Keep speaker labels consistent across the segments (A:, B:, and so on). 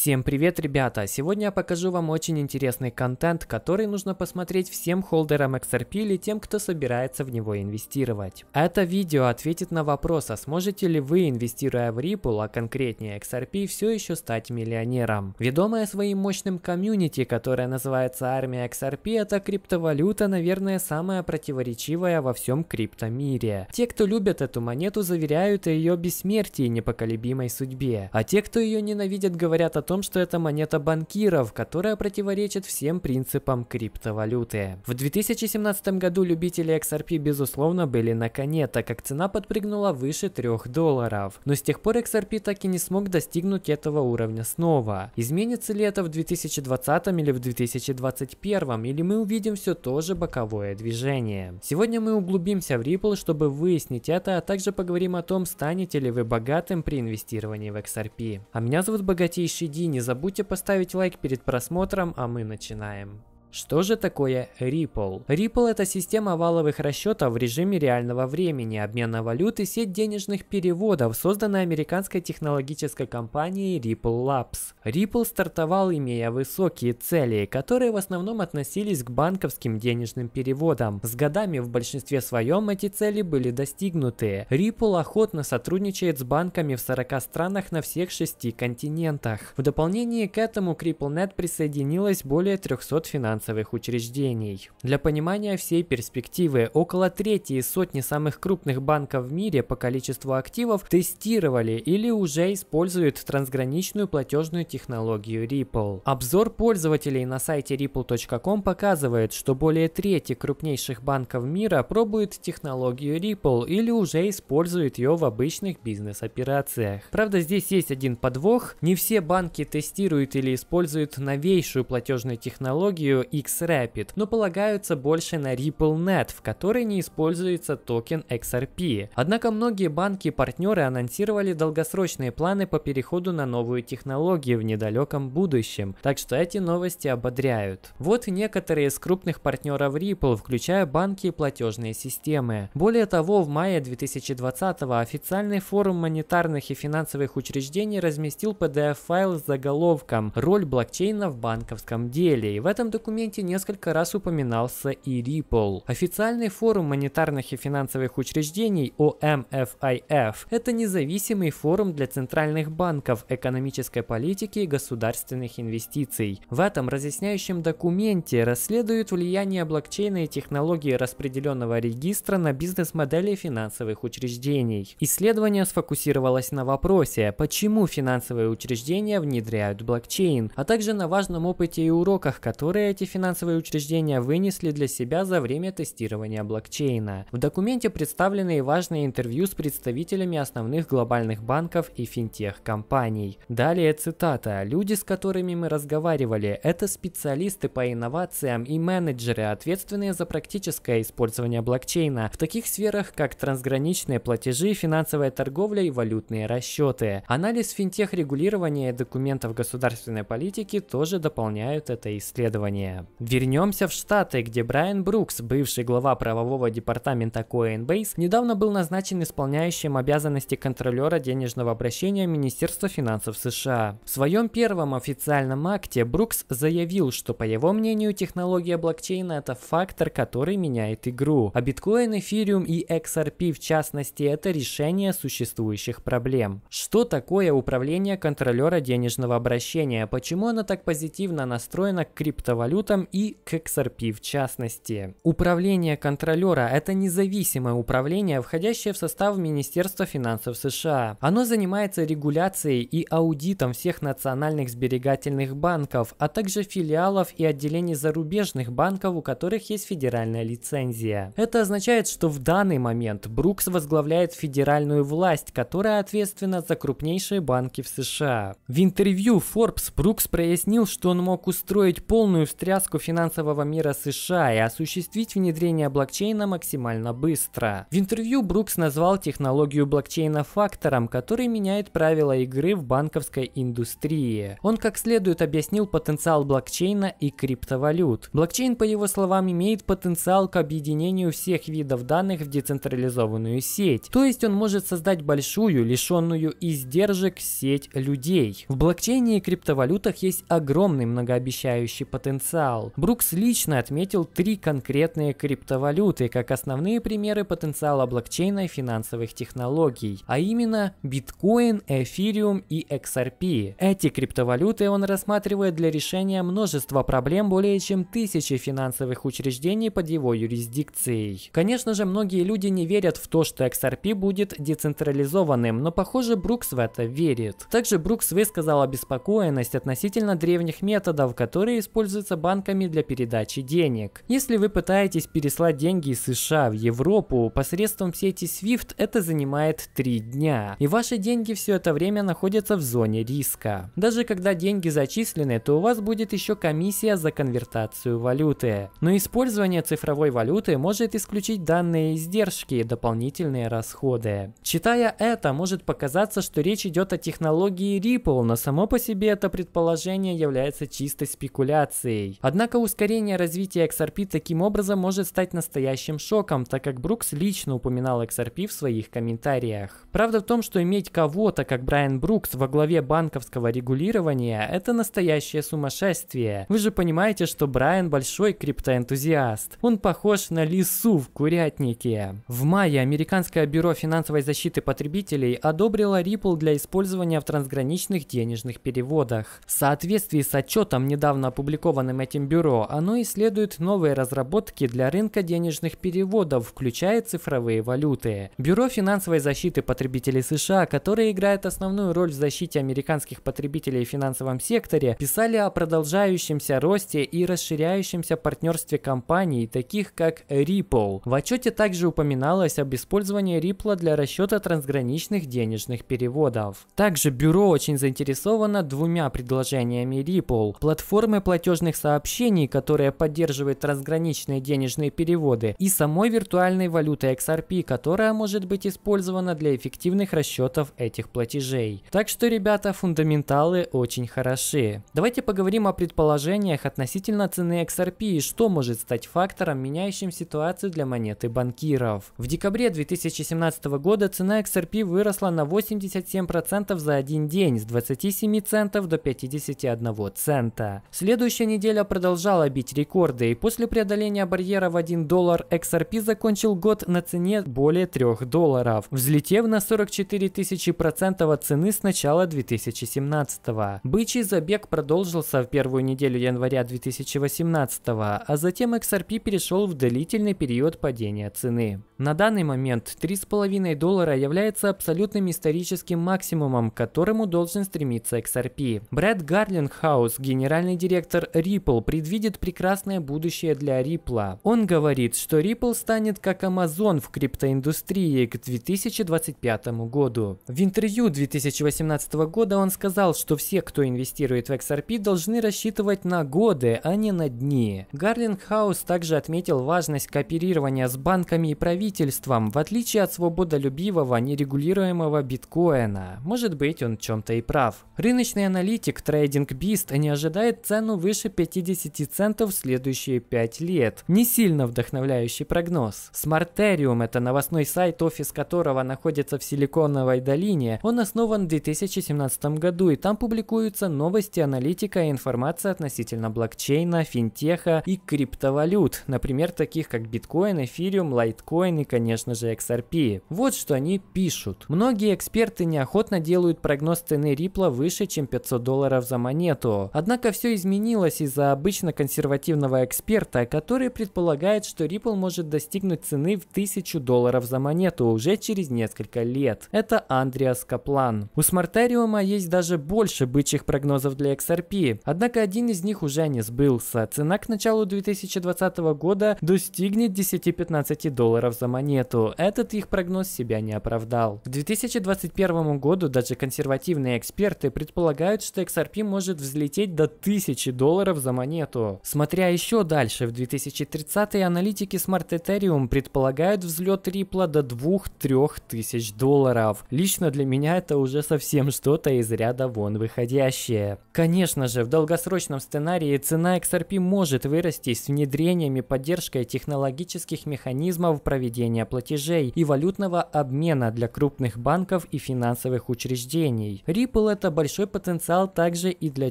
A: Всем привет, ребята! Сегодня я покажу вам очень интересный контент, который нужно посмотреть всем холдерам XRP или тем, кто собирается в него инвестировать. Это видео ответит на вопрос, а сможете ли вы, инвестируя в Ripple, а конкретнее XRP, все еще стать миллионером. Ведомая своим мощным комьюнити, которое называется Армия XRP, это криптовалюта, наверное, самая противоречивая во всем криптомире. Те, кто любят эту монету, заверяют о ее бессмертии и непоколебимой судьбе, а те, кто ее ненавидят, говорят о том, что это монета банкиров, которая противоречит всем принципам криптовалюты. В 2017 году любители XRP безусловно были на коне, так как цена подпрыгнула выше 3 долларов. Но с тех пор XRP так и не смог достигнуть этого уровня снова. Изменится ли это в 2020 или в 2021, или мы увидим все то же боковое движение. Сегодня мы углубимся в Ripple, чтобы выяснить это, а также поговорим о том, станете ли вы богатым при инвестировании в XRP. А меня зовут Богатейший Ди, не забудьте поставить лайк перед просмотром, а мы начинаем. Что же такое Ripple? Ripple – это система валовых расчетов в режиме реального времени, обмена валют и сеть денежных переводов, созданная американской технологической компанией Ripple Labs. Ripple стартовал, имея высокие цели, которые в основном относились к банковским денежным переводам. С годами в большинстве своем эти цели были достигнуты. Ripple охотно сотрудничает с банками в 40 странах на всех шести континентах. В дополнение к этому к RippleNet присоединилось более 300 финансовых финансовых учреждений. Для понимания всей перспективы, около трети из сотни самых крупных банков в мире по количеству активов тестировали или уже используют трансграничную платежную технологию Ripple. Обзор пользователей на сайте ripple.com показывает, что более трети крупнейших банков мира пробуют технологию Ripple или уже используют ее в обычных бизнес-операциях. Правда, здесь есть один подвох. Не все банки тестируют или используют новейшую платежную технологию, X-Rapid, но полагаются больше на RippleNet, в которой не используется токен XRP. Однако многие банки и партнеры анонсировали долгосрочные планы по переходу на новую технологию в недалеком будущем, так что эти новости ободряют. Вот некоторые из крупных партнеров Ripple, включая банки и платежные системы. Более того, в мае 2020 официальный форум монетарных и финансовых учреждений разместил PDF-файл с заголовком «Роль блокчейна в банковском деле». И в этом документе документе несколько раз упоминался и Ripple. Официальный форум монетарных и финансовых учреждений OMFIF – это независимый форум для центральных банков, экономической политики и государственных инвестиций. В этом разъясняющем документе расследуют влияние блокчейна и технологии распределенного регистра на бизнес-модели финансовых учреждений. Исследование сфокусировалось на вопросе, почему финансовые учреждения внедряют блокчейн, а также на важном опыте и уроках, которые эти финансовые учреждения вынесли для себя за время тестирования блокчейна. В документе представлены и важные интервью с представителями основных глобальных банков и финтех-компаний. Далее цитата. «Люди, с которыми мы разговаривали, это специалисты по инновациям и менеджеры, ответственные за практическое использование блокчейна в таких сферах, как трансграничные платежи, финансовая торговля и валютные расчеты. Анализ финтех-регулирования и документов государственной политики тоже дополняют это исследование. Вернемся в Штаты, где Брайан Брукс, бывший глава правового департамента Coinbase, недавно был назначен исполняющим обязанности контролера денежного обращения Министерства финансов США. В своем первом официальном акте Брукс заявил, что по его мнению технология блокчейна это фактор, который меняет игру, а биткоин, эфириум и XRP в частности это решение существующих проблем. Что такое управление контролера денежного обращения? Почему оно так позитивно настроено к криптовалютам? квантам и к XRP в частности. Управление контролера – это независимое управление, входящее в состав Министерства финансов США. Оно занимается регуляцией и аудитом всех национальных сберегательных банков, а также филиалов и отделений зарубежных банков, у которых есть федеральная лицензия. Это означает, что в данный момент Брукс возглавляет федеральную власть, которая ответственна за крупнейшие банки в США. В интервью Forbes Брукс прояснил, что он мог устроить полную встречу встряску финансового мира США и осуществить внедрение блокчейна максимально быстро. В интервью Брукс назвал технологию блокчейна фактором, который меняет правила игры в банковской индустрии. Он как следует объяснил потенциал блокчейна и криптовалют. Блокчейн, по его словам, имеет потенциал к объединению всех видов данных в децентрализованную сеть, то есть он может создать большую, лишенную издержек сеть людей. В блокчейне и криптовалютах есть огромный многообещающий потенциал потенциал. Брукс лично отметил три конкретные криптовалюты как основные примеры потенциала блокчейна и финансовых технологий, а именно биткоин, эфириум и XRP. Эти криптовалюты он рассматривает для решения множества проблем более чем тысячи финансовых учреждений под его юрисдикцией. Конечно же, многие люди не верят в то, что XRP будет децентрализованным, но похоже Брукс в это верит. Также Брукс высказал обеспокоенность относительно древних методов, которые используются банками банками для передачи денег. Если вы пытаетесь переслать деньги из США в Европу посредством сети SWIFT, это занимает 3 дня, и ваши деньги все это время находятся в зоне риска. Даже когда деньги зачислены, то у вас будет еще комиссия за конвертацию валюты. Но использование цифровой валюты может исключить данные издержки и дополнительные расходы. Читая это, может показаться, что речь идет о технологии Ripple, но само по себе это предположение является чистой спекуляцией. Однако ускорение развития XRP таким образом может стать настоящим шоком, так как Брукс лично упоминал XRP в своих комментариях. Правда в том, что иметь кого-то, как Брайан Брукс, во главе банковского регулирования – это настоящее сумасшествие. Вы же понимаете, что Брайан большой криптоэнтузиаст. Он похож на лису в курятнике. В мае Американское бюро финансовой защиты потребителей одобрило Ripple для использования в трансграничных денежных переводах. В соответствии с отчетом, недавно опубликованным этим бюро оно исследует новые разработки для рынка денежных переводов, включая цифровые валюты. Бюро финансовой защиты потребителей США, которое играет основную роль в защите американских потребителей в финансовом секторе, писали о продолжающемся росте и расширяющемся партнерстве компаний, таких как Ripple. В отчете также упоминалось об использовании Ripple для расчета трансграничных денежных переводов. Также бюро очень заинтересовано двумя предложениями Ripple – платформы платежных сообщений сообщений, которая поддерживает разграничные денежные переводы, и самой виртуальной валюты XRP, которая может быть использована для эффективных расчетов этих платежей. Так что, ребята, фундаменталы очень хороши. Давайте поговорим о предположениях относительно цены XRP и что может стать фактором, меняющим ситуацию для монеты банкиров. В декабре 2017 года цена XRP выросла на 87% за один день с 27 центов до 51 цента. Следующая неделя продолжала бить рекорды, и после преодоления барьера в 1 доллар XRP закончил год на цене более 3 долларов, взлетев на 44 тысячи процентов от цены с начала 2017 -го. Бычий забег продолжился в первую неделю января 2018, а затем XRP перешел в длительный период падения цены. На данный момент 3,5 доллара является абсолютным историческим максимумом, к которому должен стремиться XRP. Брэд Гарлингхаус, генеральный директор Ripple, предвидит прекрасное будущее для Ripple. Он говорит, что Ripple станет как Amazon в криптоиндустрии к 2025 году. В интервью 2018 года он сказал, что все, кто инвестирует в XRP, должны рассчитывать на годы, а не на дни. Гарлингхаус также отметил важность кооперирования с банками и правительствами правительством, в отличие от свободолюбивого, нерегулируемого биткоина. Может быть, он в чем-то и прав. Рыночный аналитик Trading Beast не ожидает цену выше 50 центов в следующие 5 лет. Не сильно вдохновляющий прогноз. Smarterium – это новостной сайт, офис которого находится в Силиконовой долине. Он основан в 2017 году, и там публикуются новости, аналитика и информация относительно блокчейна, финтеха и криптовалют, например, таких как биткоин, эфириум, лайткоин уровне, конечно же, XRP. Вот что они пишут. Многие эксперты неохотно делают прогноз цены Ripple выше, чем 500 долларов за монету. Однако все изменилось из-за обычно консервативного эксперта, который предполагает, что Ripple может достигнуть цены в 1000 долларов за монету уже через несколько лет. Это Андреас Каплан. У Смартариума есть даже больше бычьих прогнозов для XRP, однако один из них уже не сбылся. Цена к началу 2020 года достигнет 10-15 долларов за монету, этот их прогноз себя не оправдал. К 2021 году даже консервативные эксперты предполагают, что XRP может взлететь до 1000 долларов за монету. Смотря еще дальше, в 2030-е аналитики Smart Ethereum предполагают взлет Ripple до 2-3 тысяч долларов. Лично для меня это уже совсем что-то из ряда вон выходящее. Конечно же, в долгосрочном сценарии цена XRP может вырасти с внедрениями поддержкой технологических механизмов проведения проведения платежей и валютного обмена для крупных банков и финансовых учреждений. Ripple – это большой потенциал также и для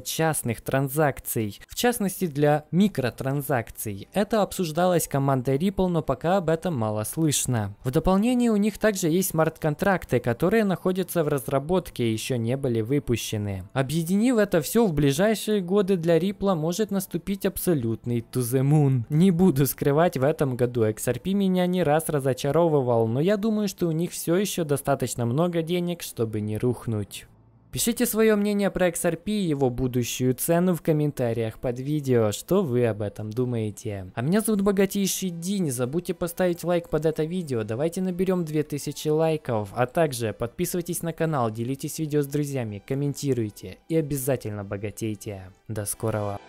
A: частных транзакций, в частности для микротранзакций. Это обсуждалось командой Ripple, но пока об этом мало слышно. В дополнение у них также есть смарт-контракты, которые находятся в разработке и еще не были выпущены. Объединив это все, в ближайшие годы для Ripple может наступить абсолютный to the moon. Не буду скрывать, в этом году XRP меня не раз разочаровывал, но я думаю, что у них все еще достаточно много денег, чтобы не рухнуть. Пишите свое мнение про XRP и его будущую цену в комментариях под видео, что вы об этом думаете. А меня зовут Богатейший Ди, не забудьте поставить лайк под это видео, давайте наберем 2000 лайков, а также подписывайтесь на канал, делитесь видео с друзьями, комментируйте и обязательно богатейте. До скорого.